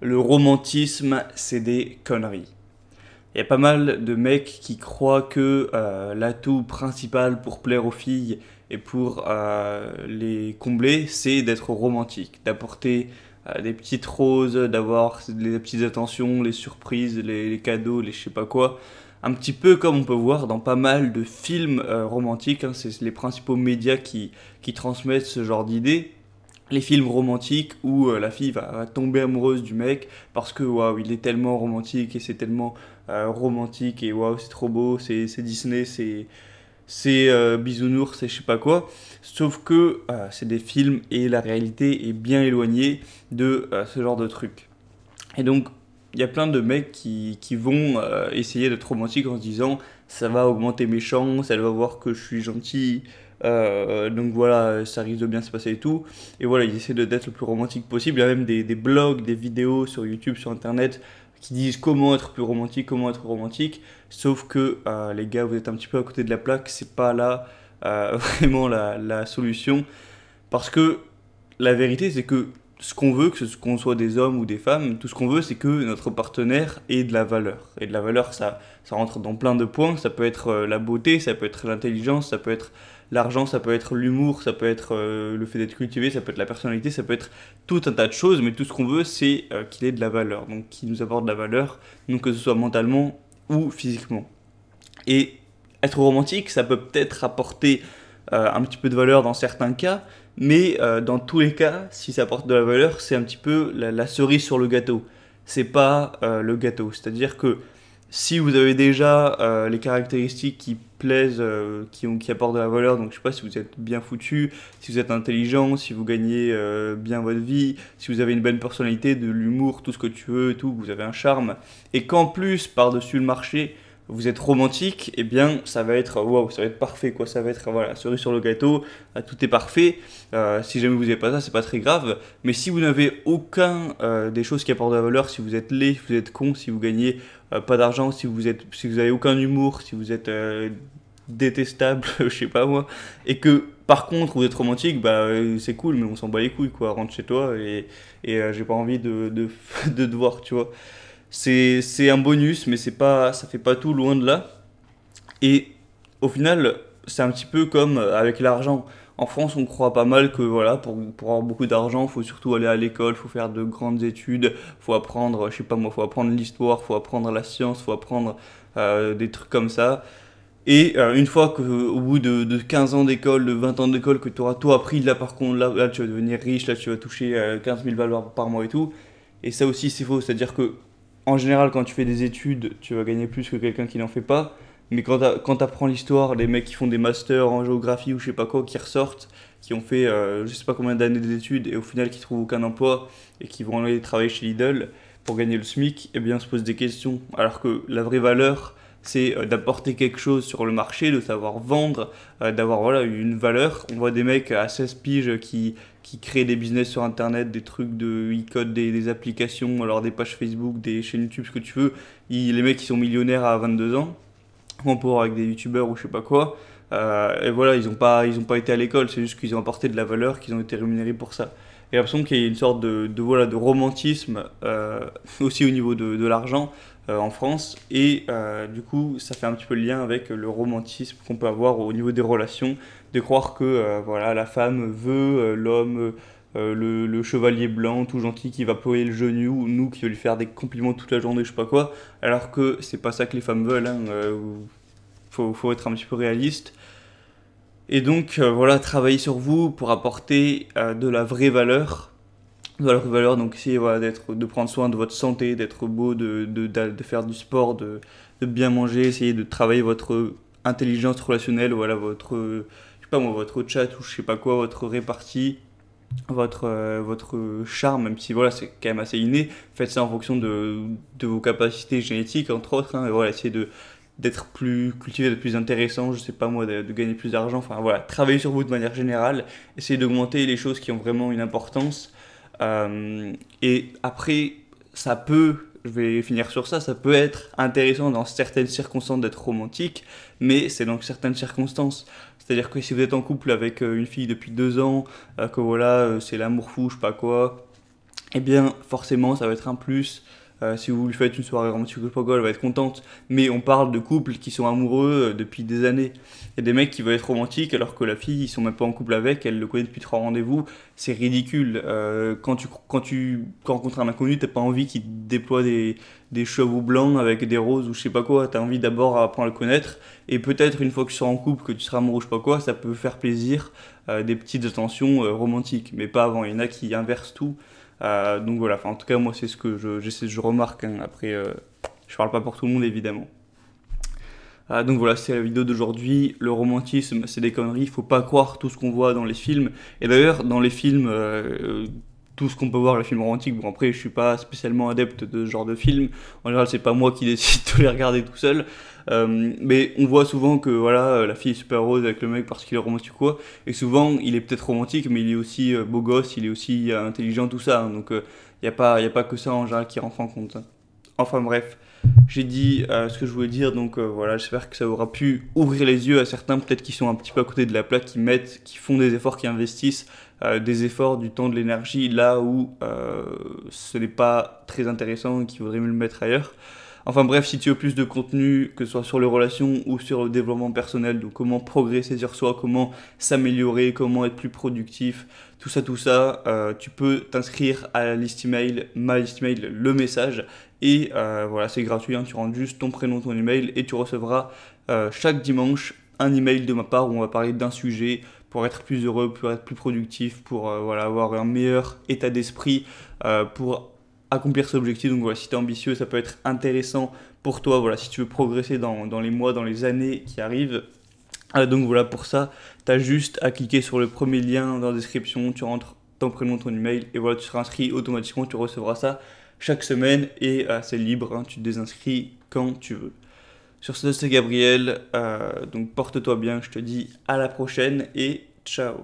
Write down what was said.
Le romantisme, c'est des conneries. Il y a pas mal de mecs qui croient que euh, l'atout principal pour plaire aux filles et pour euh, les combler, c'est d'être romantique, d'apporter euh, des petites roses, d'avoir des petites attentions, les surprises, les, cadeaux, les je sais pas quoi. Un petit peu comme on peut voir dans pas mal de films romantiques, hein, c'est les principaux médias qui, qui transmettent ce genre d'idées les films romantiques où euh, la fille va, tomber amoureuse du mec parce que waouh il est tellement romantique et c'est tellement euh, romantique et waouh c'est trop beau c'est Disney c'est c'est euh, bisounours c'est je sais pas quoi sauf que c'est des films et la réalité est bien éloignée de ce genre de truc et donc il y a plein de mecs qui, qui vont essayer d'être romantiques en se disant ça va augmenter mes chances elle va voir que je suis gentil euh, donc voilà, ça risque de bien se passer et tout. Et voilà, ils essaient d'être le plus romantique possible. Il y a même des, blogs, des vidéos sur YouTube, sur Internet qui disent comment être plus romantique, comment être romantique. Sauf que euh, les gars, vous êtes un petit peu à côté de la plaque, c'est pas là euh, vraiment la, la, solution. Parce que la vérité, c'est que ce qu'on veut, que ce qu'on soit des hommes ou des femmes, tout ce qu'on veut, c'est que notre partenaire ait de la valeur. Et de la valeur, ça, ça rentre dans plein de points. Ça peut être euh, la beauté, ça peut être l'intelligence, ça peut être l'argent, ça peut être l'humour, ça peut être euh, le fait d'être cultivé, ça peut être la personnalité, ça peut être tout un tas de choses. Mais tout ce qu'on veut, c'est euh, qu'il ait de la valeur, donc qu'il nous apporte de la valeur, donc que ce soit mentalement ou physiquement. Et être romantique, ça peut peut-être apporter euh, un petit peu de valeur dans certains cas, mais euh, dans tous les cas, si ça apporte de la valeur, c'est un petit peu la, cerise sur le gâteau. C'est pas euh, le gâteau. C'est-à-dire que si vous avez déjà les caractéristiques qui plaisent, qui, qui, apportent de la valeur, donc je sais pas si vous êtes bien foutu, si vous êtes intelligent, si vous gagnez bien votre vie, si vous avez une bonne personnalité, de l'humour, tout ce que tu veux, et tout, vous avez un charme, et qu'en plus, par-dessus le marché, vous êtes romantique, eh bien ça va être waouh, ça va être parfait quoi, ça va être voilà, cerise sur le gâteau, euh, tout est parfait. Euh, si jamais vous n'avez pas ça, c'est pas très grave. Mais si vous n'avez aucun euh, des choses qui apportent de la valeur, si vous êtes laid, si vous êtes con, si vous gagnez pas d'argent, si vous êtes, si vous avez aucun humour, si vous êtes détestable, je sais pas moi, et que par contre vous êtes romantique, bah c'est cool, mais on s'en bat les couilles quoi, rentre chez toi et, et j'ai pas envie de, de, de te voir, tu vois c'est un bonus, mais c'est pas, ça fait pas tout loin de là. Et au final, c'est un petit peu comme euh, avec l'argent. En France, on croit pas mal que voilà, pour, pour avoir beaucoup d'argent, faut surtout aller à l'école, faut faire de grandes études, faut apprendre, je sais pas moi, faut apprendre l'histoire, faut apprendre la science, faut apprendre euh, des trucs comme ça. Et euh, une fois qu'au bout de, de, 15 ans d'école, de 20 ans d'école, que tu auras tout appris, là par contre, là, tu vas devenir riche, là tu vas toucher 15 000 valeurs par mois et tout. Et ça aussi c'est faux, c'est-à-dire que en général, quand tu fais des études, tu vas gagner plus que quelqu'un qui n'en fait pas. Mais quand tu apprends l'histoire, les mecs qui font des masters en géographie ou je sais pas quoi, qui ressortent, qui ont fait je euh, je sais pas combien d'années d'études et au final qui trouvent aucun emploi et qui vont aller travailler chez Lidl pour gagner le SMIC, eh bien on se pose des questions. Alors que la vraie valeur, c'est euh, d'apporter quelque chose sur le marché, de savoir vendre, euh, d'avoir voilà, une valeur. On voit des mecs à 16 piges qui, créent des business sur Internet, des trucs de e-code, des, applications, alors des pages Facebook, des chaînes YouTube, ce que tu veux. Ils, les mecs qui sont millionnaires à 22 ans, en pourrait avec des youtubeurs ou je sais pas quoi. Euh, et voilà, ils n'ont pas, ils pas été à l'école, c'est juste qu'ils ont apporté de la valeur, qu'ils ont été rémunérés pour ça. Et a l'impression qu'il y a une sorte de, voilà, de romantisme, aussi au niveau de l'argent, euh, en France. Et euh, du coup, ça fait un petit peu le lien avec le romantisme qu'on peut avoir au niveau des relations, de croire que euh, voilà, la femme veut l'homme. le, chevalier blanc tout gentil qui va ployer le genou, ou nous qui veut lui faire des compliments toute la journée, je sais pas quoi, alors que c'est pas ça que les femmes veulent, il hein, faut, être un petit peu réaliste. Et donc voilà, travailler sur vous pour apporter de la vraie valeur valeur valeur donc essayez voilà, d'être de prendre soin de votre santé d'être beau de, de, de, faire du sport de, de, bien manger essayez de travailler votre intelligence relationnelle voilà votre je sais pas moi votre chat ou je sais pas quoi votre répartie votre euh, votre charme même si voilà c'est quand même assez inné faites ça en fonction de, de vos capacités génétiques entre autres hein, voilà essayez de d'être plus cultivé, de plus intéressant, je sais pas moi, de, de gagner plus d'argent, enfin voilà, travaillez sur vous de manière générale, essayez d'augmenter les choses qui ont vraiment une importance, euh, et après, ça peut je vais finir sur ça, ça peut être intéressant dans certaines circonstances d'être romantique, mais c'est dans certaines circonstances. C'est-à-dire que si vous êtes en couple avec euh, une fille depuis deux ans, euh, que voilà, c'est l'amour fou, je sais pas quoi, eh bien forcément ça va être un plus euh, si vous lui faites une soirée romantique au Pogol, elle va être contente. Mais on parle de couples qui sont amoureux euh, depuis des années. Il y a des mecs qui veulent être romantiques alors que la fille, ils sont même pas en couple avec, elle le connaît depuis trois rendez-vous. C'est ridicule. Euh, quand, tu, quand tu rencontres un inconnu, t'as pas envie qu'il déploie des, des chevaux blancs avec des roses ou je sais pas quoi. Tu as envie d'abord apprendre à le connaître. Et peut-être une fois que tu seras en couple, que tu seras amoureux, je sais pas quoi, ça peut faire plaisir, des petites attentions romantiques. Mais pas avant. Il y en a qui inversent tout. Euh, donc voilà, en tout cas, moi, c'est ce que je, je, je remarque. Hein. Après, euh, je parle pas pour tout le monde, évidemment. Euh, donc voilà, c'est la vidéo d'aujourd'hui. Le romantisme, c'est des conneries. faut pas croire tout ce qu'on voit dans les films. Et d'ailleurs, dans les films tout ce qu'on peut voir les films romantiques. Bon, après, je suis pas spécialement adepte de ce genre de film. En général, c'est pas moi qui décide de les regarder tout seul. Euh, mais on voit souvent que voilà, euh, la fille est super heureuse avec le mec parce qu'il est romantique ou quoi. Et souvent, il est peut-être romantique, mais il est aussi euh, beau gosse, il est aussi intelligent, tout ça. Hein. donc, il n'y a, pas, y a pas que ça en général qui rentre en compte. Hein. Enfin, bref. J'ai dit euh, ce que je voulais dire, donc euh, voilà, j'espère que ça aura pu ouvrir les yeux à certains, peut-être qui sont un petit peu à côté de la plaque, qui mettent, qui font des efforts, qui investissent euh, des efforts, du temps, de l'énergie, là où ce n'est pas très intéressant et qui voudraient mieux le mettre ailleurs. Enfin bref, si tu veux plus de contenu, que ce soit sur les relations ou sur le développement personnel, donc comment progresser sur soi, comment s'améliorer, comment être plus productif, tout ça, tout ça, euh, tu peux t'inscrire à la liste email, ma liste email, le message. Et euh, voilà, c'est gratuit, hein. tu rentres juste ton prénom, ton email et tu recevras euh, chaque dimanche un email de ma part où on va parler d'un sujet pour être plus heureux, pour être plus productif, pour voilà, avoir un meilleur état d'esprit, pour accomplir cet objectif. Donc voilà, si tu es ambitieux, ça peut être intéressant pour toi. Voilà, si tu veux progresser dans, les mois, dans les années qui arrivent. Euh, donc voilà, pour ça, tu as juste à cliquer sur le premier lien dans la description. Tu rentres ton prénom, ton email, et voilà, tu seras inscrit automatiquement. Tu recevras ça chaque semaine et euh, c'est libre. Hein. tu te désinscris quand tu veux. Sur ce, c'est Gabriel. Euh, donc porte-toi bien. Je te dis à la prochaine et ciao.